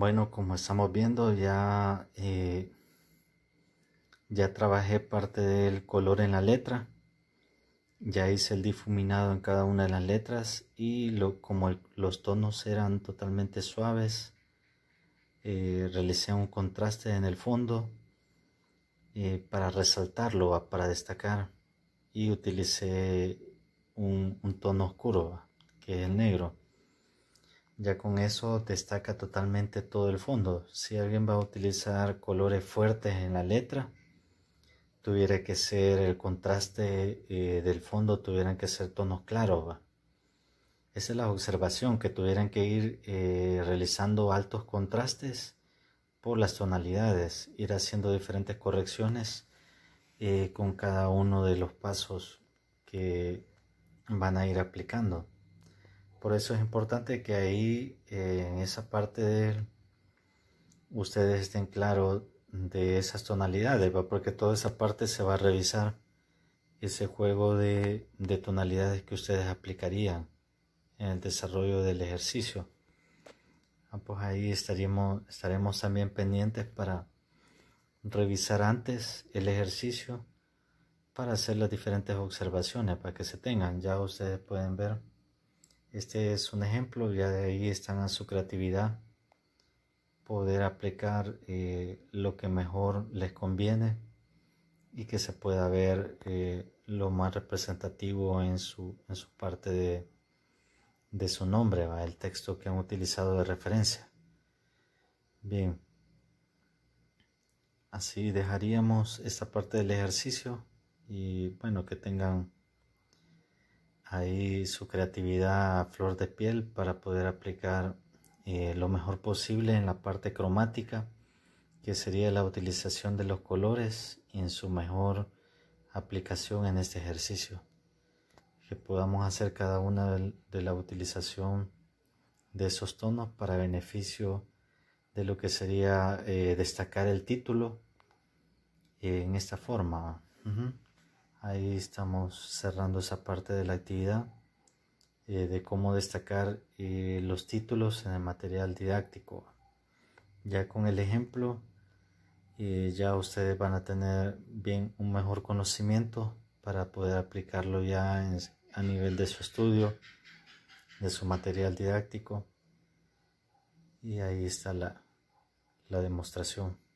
Bueno, como estamos viendo, ya, eh, ya trabajé parte del color en la letra. Ya hice el difuminado en cada una de las letras y como los tonos eran totalmente suaves, eh, realicé un contraste en el fondo eh, para resaltarlo, para destacar. Y utilicé un, un tono oscuro, que es el negro ya con eso destaca totalmente todo el fondo. Si alguien va a utilizar colores fuertes en la letra, tuviera que ser el contraste eh, del fondo, tuvieran que ser tonos claros. Esa es la observación, que tuvieran que ir eh, realizando altos contrastes por las tonalidades, ir haciendo diferentes correcciones eh, con cada uno de los pasos que van a ir aplicando. Por eso es importante que ahí, eh, en esa parte de ustedes estén claros de esas tonalidades, porque toda esa parte se va a revisar, ese juego de, tonalidades que ustedes aplicarían en el desarrollo del ejercicio. Ah, pues ahí estaríamos, estaremos también pendientes para revisar antes el ejercicio para hacer las diferentes observaciones para que se tengan. Ya ustedes pueden ver este es un ejemplo, ya de ahí están a su creatividad, poder aplicar eh, lo que mejor les conviene y que se pueda ver eh, lo más representativo en su, en su parte de, su nombre, el texto que han utilizado de referencia. Bien, así dejaríamos esta parte del ejercicio y bueno, que tengan ahí su creatividad a flor de piel para poder aplicar eh, lo mejor posible en la parte cromática, que sería la utilización de los colores en su mejor aplicación en este ejercicio. Que podamos hacer cada una de la utilización de esos tonos para beneficio de lo que sería eh, destacar el título en esta forma. Ahí estamos cerrando esa parte de la actividad eh, de cómo destacar eh, los títulos en el material didáctico. Ya con el ejemplo, eh, ya ustedes van a tener bien un mejor conocimiento para poder aplicarlo ya a nivel de su estudio, de su material didáctico. Y ahí está la demostración.